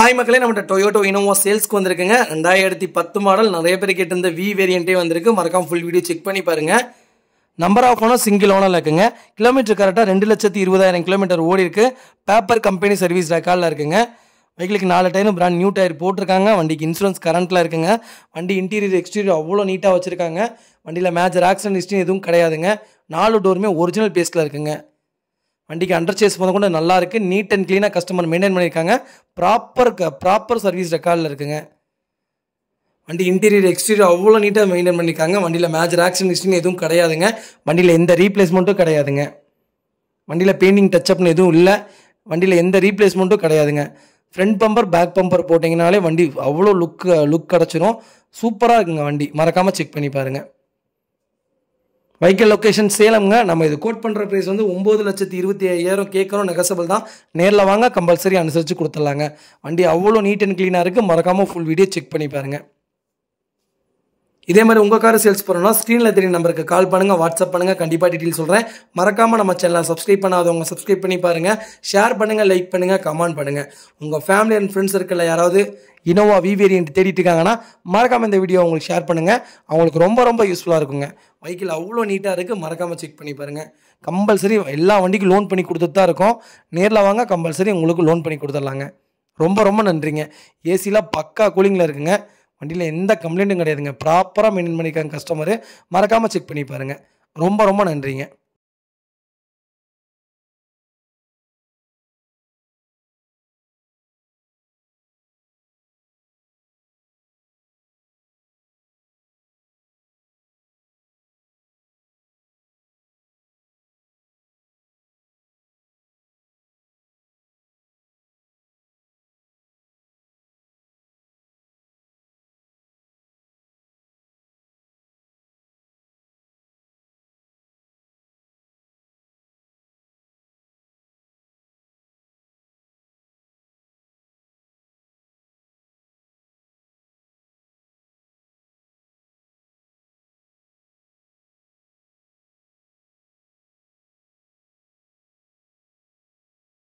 hi மக்களே நம்மகிட்ட Toyota Innova சேல்ஸ்க்கு வந்திருக்குங்க ரெண்டாயிரத்தி பத்து மாடல் நிறைய பேர் கேட்டிருந்த வி வேரியண்ட்டே வந்திருக்கு மறக்காம ஃபுல் வீடியோ செக் பண்ணி பாருங்கள் நம்பர் ஆஃப் ஓனோ சிங்கிள் ஓனரில் இருக்குங்க கிலோமீட்டர் கரெக்டாக ரெண்டு லட்சத்தி இருபதாயிரம் கிலோமீட்டர் ஓடி இருக்கு பேப்பர் கம்பெனி சர்வீஸ் ரெக்கார்டில் இருக்குங்க வெஹிக்கிளுக்கு நாலு டைம் பிராண்ட் நியூ டயர் போட்டிருக்காங்க வண்டிக்கு இன்சூரன்ஸ் கரண்டில் இருக்குங்க வண்டி இன்டீரியர் எக்ஸ்டீரியர் அவ்வளோ நீட்டாக வச்சுருக்காங்க வண்டியில் மேஜர் ஆக்சிடென்ட் ஹிஸ்ட்ரி எதுவும் கிடையாதுங்க நாலு டோருமே ஒரிஜினல் பேஸில் இருக்குங்க வண்டிக்கு அண்டர் சேஸ் போதும் கூட நல்லா இருக்குது நீட் அண்ட் க்ளீனாக கஸ்டமர் மெயின்டைன் பண்ணியிருக்காங்க ப்ராப்பர் ப்ராப்பர் சர்வீஸ் ரெக்கார்டில் இருக்குங்க வண்டி இன்டீரியர் எக்ஸ்டீரியர் அவ்வளோ நீட்டாக மெயின்டைன் பண்ணியிருக்காங்க வண்டியில் மேஜர் ஆக்சிடென்ட் ஹிஸ்டின் எதுவும் கிடையாதுங்க வண்டியில் எந்த ரீப்ளேஸ்மெண்ட்டும் கிடையாதுங்க வண்டியில் பெயிண்டிங் டச்சப்னு எதுவும் இல்லை வண்டியில் எந்த ரீப்ளேஸ்மெண்ட்டும் கிடையாதுங்க ஃப்ரண்ட் பம்பர் பேக் பம்பர் போட்டிங்கனாலே வண்டி அவ்வளோ லுக் லுக் கிடச்சிரும் சூப்பராக இருக்குங்க வண்டி மறக்காமல் செக் பண்ணி பாருங்கள் வைக்கல் லொக்கேஷன் சேலம்ங்க நம்ம இது கோட் பண்ணுற ப்ரைஸ் வந்து ஒம்பது லட்சத்தி இருபத்தி ஐயாயிரம் கேட்குறோம் நெகசபிள் தான் நேரில் வாங்க கம்பல்சரி அனுசரித்து கொடுத்துடலாங்க வண்டி அவ்வளோ நீட் அண்ட் க்ளீனாக இருக்குது மறக்காமல் ஃபுல் வீடியோ செக் பண்ணி பாருங்கள் இதே மாதிரி உங்கள் கார் சேல்ஸ் பண்ணணும் ஸ்க்ரீனில் தெரியும் நம்பருக்கு கால் பண்ணுங்கள் வாட்ஸ்அப் பண்ணுங்கள் கண்டிப்பாக டீட்டெயில் சொல்கிறேன் மறக்காமல் நம்ம சேனலை சப்ஸ்கிரைப் பண்ணாதவங்க சப்ஸ்கிரைப் பண்ணி பாருங்கள் ஷேர் பண்ணுங்கள் லைக் பண்ணுங்கள் கமெண்ட் பண்ணுங்கள் உங்கள் ஃபேமிலி அண்ட் ஃப்ரெண்ட்ஸ் இருக்கல யாராவது இனோவா வி வேரியன்ட் தேடிட்டு இருக்காங்கன்னா மறக்காமல் இந்த வீடியோ உங்களுக்கு ஷேர் பண்ணுங்கள் அவங்களுக்கு ரொம்ப ரொம்ப யூஸ்ஃபுல்லாக இருக்குங்க வைக்கில் அவ்வளோ நீட்டாக இருக்குது மறக்காமல் செக் பண்ணி பாருங்கள் கம்பல்சரி எல்லா வண்டிக்கும் லோன் பண்ணி கொடுத்துட்டு தான் இருக்கோம் நேரில் வாங்க கம்பல்சரி உங்களுக்கு லோன் பண்ணி கொடுத்துட்லாங்க ரொம்ப ரொம்ப நன்றிங்க ஏசிலாம் பக்கா கூலிங்கில் இருக்குங்க வண்டியில் எந்த கம்ப்ளைண்ட்டும் கிடையாதுங்க ப்ராப்பராக மெயின்டைன் பண்ணிக்கிறாங்க கஸ்டமரு மறக்காமல் செக் பண்ணி பாருங்கள் ரொம்ப ரொம்ப நன்றிங்க